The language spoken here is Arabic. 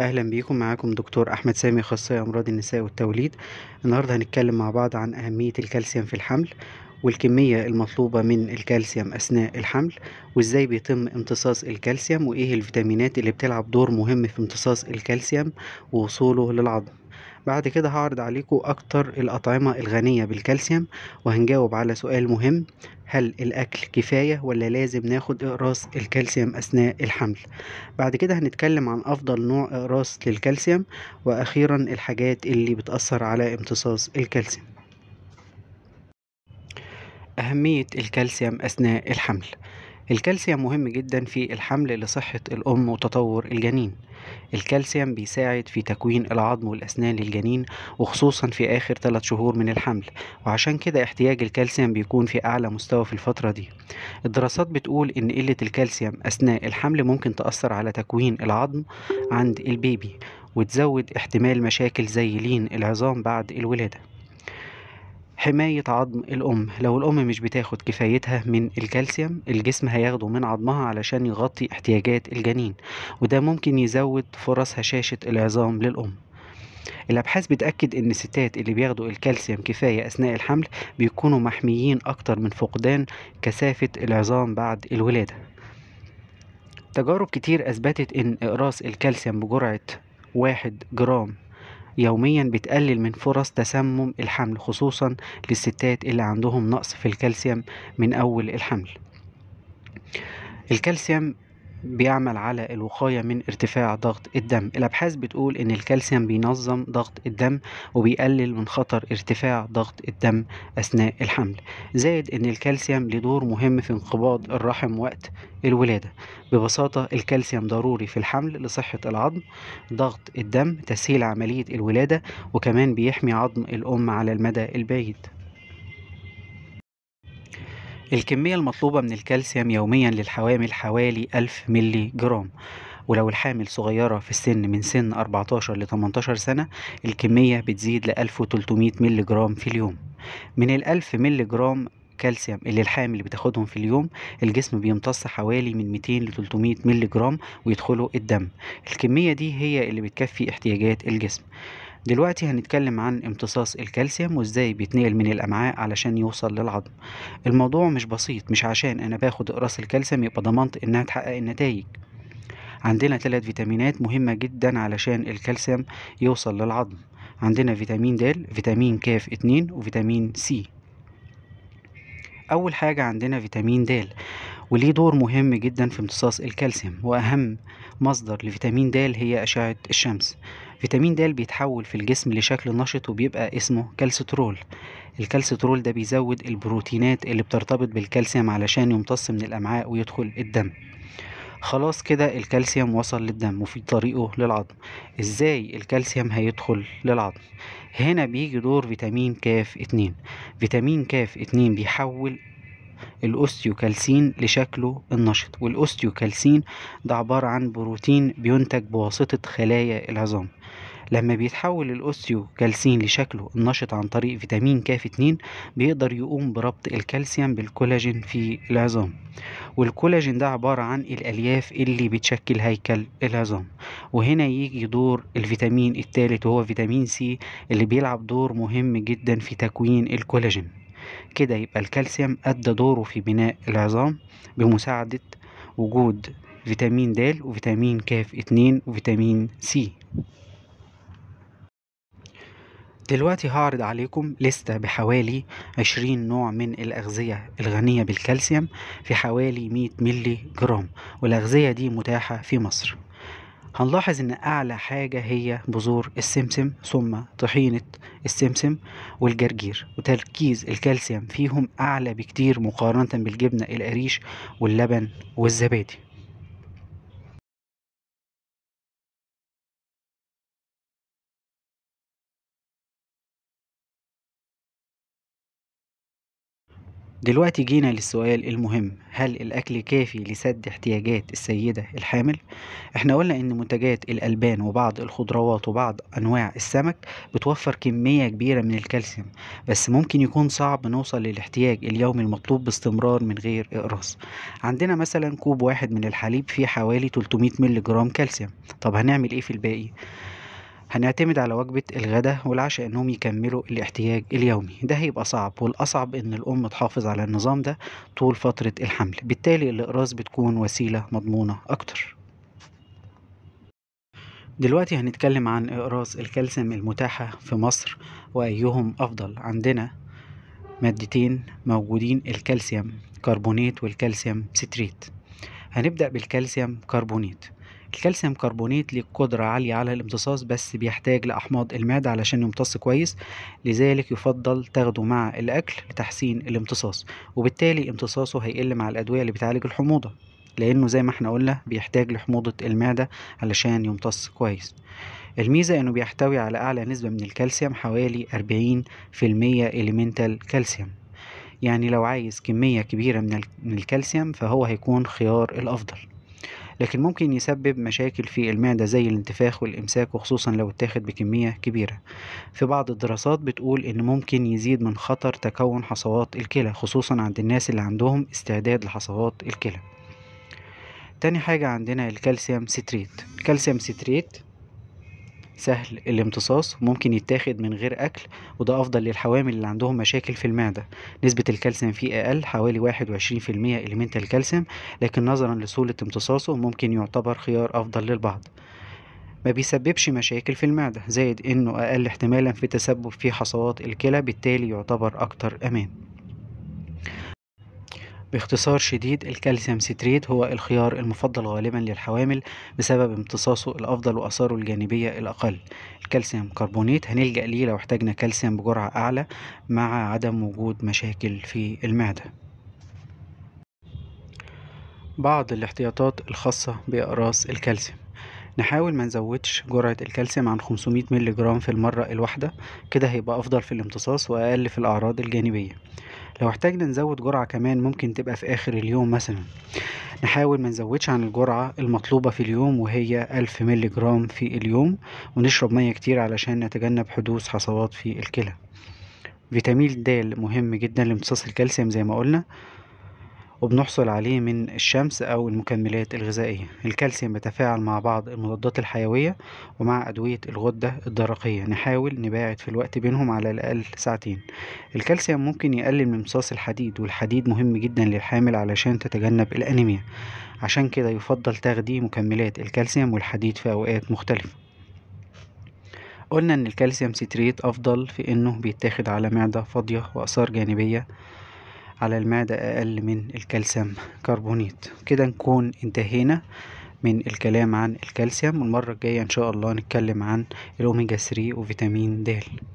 اهلا بيكم معاكم دكتور احمد سامي اخصائي امراض النساء والتوليد النهارده هنتكلم مع بعض عن اهميه الكالسيوم في الحمل والكميه المطلوبه من الكالسيوم اثناء الحمل وازاي بيتم امتصاص الكالسيوم وايه الفيتامينات اللي بتلعب دور مهم في امتصاص الكالسيوم ووصوله للعظم بعد كده هعرض عليكم أكتر الأطعمة الغنية بالكالسيوم وهنجاوب على سؤال مهم هل الأكل كفاية ولا لازم ناخد إقراص الكالسيوم أثناء الحمل بعد كده هنتكلم عن أفضل نوع إقراص للكالسيوم وأخيرا الحاجات اللي بتأثر على امتصاص الكالسيوم أهمية الكالسيوم أثناء الحمل الكالسيوم مهم جدا في الحمل لصحة الأم وتطور الجنين الكالسيوم بيساعد في تكوين العظم والأسنان للجنين وخصوصا في آخر 3 شهور من الحمل وعشان كده احتياج الكالسيوم بيكون في أعلى مستوى في الفترة دي الدراسات بتقول إن قلة الكالسيوم أثناء الحمل ممكن تأثر على تكوين العظم عند البيبي وتزود احتمال مشاكل زي لين العظام بعد الولادة حماية عظم الأم لو الأم مش بتاخد كفايتها من الكالسيوم الجسم هياخده من عظمها علشان يغطي احتياجات الجنين وده ممكن يزود فرص هشاشة العظام للأم الابحاث بتاكد ان الستات اللي بياخدوا الكالسيوم كفايه اثناء الحمل بيكونوا محميين اكتر من فقدان كثافه العظام بعد الولاده تجارب كتير اثبتت ان اقراص الكالسيوم بجرعه واحد جرام يوميا بتقلل من فرص تسمم الحمل خصوصا للستات اللي عندهم نقص في الكالسيوم من أول الحمل الكالسيوم بيعمل على الوقاية من ارتفاع ضغط الدم الأبحاث بتقول إن الكالسيوم بينظم ضغط الدم وبيقلل من خطر ارتفاع ضغط الدم أثناء الحمل زائد إن الكالسيوم له دور مهم في انقباض الرحم وقت الولادة ببساطة الكالسيوم ضروري في الحمل لصحة العظم ضغط الدم تسهيل عملية الولادة وكمان بيحمي عظم الأم على المدى البعيد الكمية المطلوبة من الكالسيوم يوميا للحوامل حوالي 1000 ملي جرام ولو الحامل صغيرة في السن من سن 14 ل 18 سنة الكمية بتزيد ل 1300 ملي جرام في اليوم من ال 1000 ملي جرام كالسيوم اللي الحامل بتاخدهم في اليوم الجسم بيمتص حوالي من 200 ل 300 مللي جرام ويدخلوا الدم الكمية دي هي اللي بتكفي احتياجات الجسم دلوقتي هنتكلم عن امتصاص الكالسيوم وازاي بيتنقل من الامعاء علشان يوصل للعظم الموضوع مش بسيط مش عشان انا باخد اقراص الكالسيوم يبقى ضمنت انها تحقق النتائج عندنا ثلاث فيتامينات مهمة جدا علشان الكالسيوم يوصل للعظم عندنا فيتامين د فيتامين ك اتنين وفيتامين سي أول حاجة عندنا فيتامين د وليه دور مهم جدا في امتصاص الكالسيوم وأهم مصدر لفيتامين د هي أشعة الشمس فيتامين د بيتحول في الجسم لشكل نشط وبيبقى اسمه كالسترول الكالسترول ده بيزود البروتينات اللي بترتبط بالكالسيوم علشان يمتص من الأمعاء ويدخل الدم خلاص كده الكالسيوم وصل للدم وفي طريقه للعظم ازاي الكالسيوم هيدخل للعظم هنا بيجي دور فيتامين كاف اتنين فيتامين كاف اتنين بيحول الاوستيوكالسين لشكله النشط والاوستيوكالسين ده عبارة عن بروتين بينتج بواسطة خلايا العظام لما بيتحول الاوستيوكالسين لشكله النشط عن طريق فيتامين كاف 2 بيقدر يقوم بربط الكالسيوم بالكولاجين في العظام والكولاجين ده عبارة عن الألياف اللي بتشكل هيكل العظام وهنا يجي دور الفيتامين الثالث وهو فيتامين سي اللي بيلعب دور مهم جدا في تكوين الكولاجين كده يبقى الكالسيوم أدى دوره في بناء العظام بمساعدة وجود فيتامين د وفيتامين ك اتنين وفيتامين سي دلوقتي هعرض عليكم لستة بحوالي عشرين نوع من الأغذية الغنية بالكالسيوم في حوالي مية ملي جرام والأغذية دي متاحة في مصر هنلاحظ ان اعلى حاجة هي بذور السمسم ثم طحينة السمسم والجرجير وتركيز الكالسيوم فيهم اعلى بكتير مقارنة بالجبنة القريش واللبن والزبادي دلوقتي جينا للسؤال المهم هل الأكل كافي لسد احتياجات السيدة الحامل؟ احنا قلنا إن منتجات الألبان وبعض الخضروات وبعض أنواع السمك بتوفر كمية كبيرة من الكالسيوم بس ممكن يكون صعب نوصل للاحتياج اليومي المطلوب باستمرار من غير إقراص عندنا مثلا كوب واحد من الحليب فيه حوالي 300 مللي جرام كالسيوم طب هنعمل إيه في الباقي؟ هنعتمد على وجبة الغداء والعشاء انهم يكملوا الاحتياج اليومي ده هيبقى صعب والاصعب ان الام تحافظ على النظام ده طول فترة الحمل بالتالي الاقراص بتكون وسيلة مضمونة اكتر دلوقتي هنتكلم عن اقراص الكالسيوم المتاحة في مصر وايهم افضل عندنا مادتين موجودين الكالسيوم كربونيت والكالسيوم ستريت هنبدأ بالكالسيوم كربونيت الكالسيوم كربونيت ليه قدرة عالية على الامتصاص بس بيحتاج لأحماض المعدة علشان يمتص كويس لذلك يفضل تاخده مع الأكل لتحسين الامتصاص وبالتالي امتصاصه هيقل مع الأدوية اللي بتعالج الحموضة لأنه زي ما احنا قلنا بيحتاج لحموضة المعدة علشان يمتص كويس الميزة انه بيحتوي على أعلى نسبة من الكالسيوم حوالي 40% إليمنتال كالسيوم يعني لو عايز كمية كبيرة من الكالسيوم فهو هيكون خيار الأفضل لكن ممكن يسبب مشاكل في المعدة زي الانتفاخ والإمساك وخصوصا لو اتاخد بكمية كبيرة في بعض الدراسات بتقول إن ممكن يزيد من خطر تكون حصوات الكلى خصوصا عند الناس اللي عندهم استعداد لحصوات الكلى تاني حاجة عندنا الكالسيوم سيتريت الكالسيوم سيتريت سهل الامتصاص وممكن يتاخد من غير أكل وده أفضل للحوامل اللي عندهم مشاكل في المعدة نسبة الكالسيوم فيه أقل حوالي واحد وعشرين في المية إليمنت الكالسيوم لكن نظرا لسهولة امتصاصه ممكن يعتبر خيار أفضل للبعض ما بيسببش مشاكل في المعدة زائد إنه أقل احتمالا في تسبب في حصوات الكلى بالتالي يعتبر أكتر أمان باختصار شديد الكالسيوم ستريت هو الخيار المفضل غالبا للحوامل بسبب امتصاصه الأفضل وأثاره الجانبية الأقل الكالسيوم كربونيت هنلجأ ليه لو احتاجنا كالسيوم بجرعة أعلى مع عدم وجود مشاكل في المعدة بعض الاحتياطات الخاصة بأقراص الكالسيوم نحاول ما نزودش جرعة الكالسيوم عن 500 ميلي جرام في المرة الواحدة كده هيبقى أفضل في الامتصاص وأقل في الأعراض الجانبية لو احتاجنا نزود جرعة كمان ممكن تبقى في آخر اليوم مثلا نحاول ما نزودش عن الجرعة المطلوبة في اليوم وهي ألف ميلي جرام في اليوم ونشرب مية كتير علشان نتجنب حدوث حصوات في الكلى فيتامين د مهم جدا لامتصاص الكالسيوم زي ما قلنا وبنحصل عليه من الشمس أو المكملات الغذائية الكالسيوم بيتفاعل مع بعض المضادات الحيوية ومع أدوية الغدة الدرقية نحاول نباعد في الوقت بينهم على الأقل ساعتين الكالسيوم ممكن يقلل من امتصاص الحديد والحديد مهم جدا للحامل علشان تتجنب الأنيميا عشان كده يفضل تاخدي مكملات الكالسيوم والحديد في أوقات مختلفة قلنا ان الكالسيوم سيتريت افضل في انه بيتاخد على معدة فاضية واثار جانبية على المعدة أقل من الكالسيوم كربونيت كده نكون انتهينا من الكلام عن الكالسيوم والمرة الجاية إن شاء الله نتكلم عن الأوميجا 3 وفيتامين د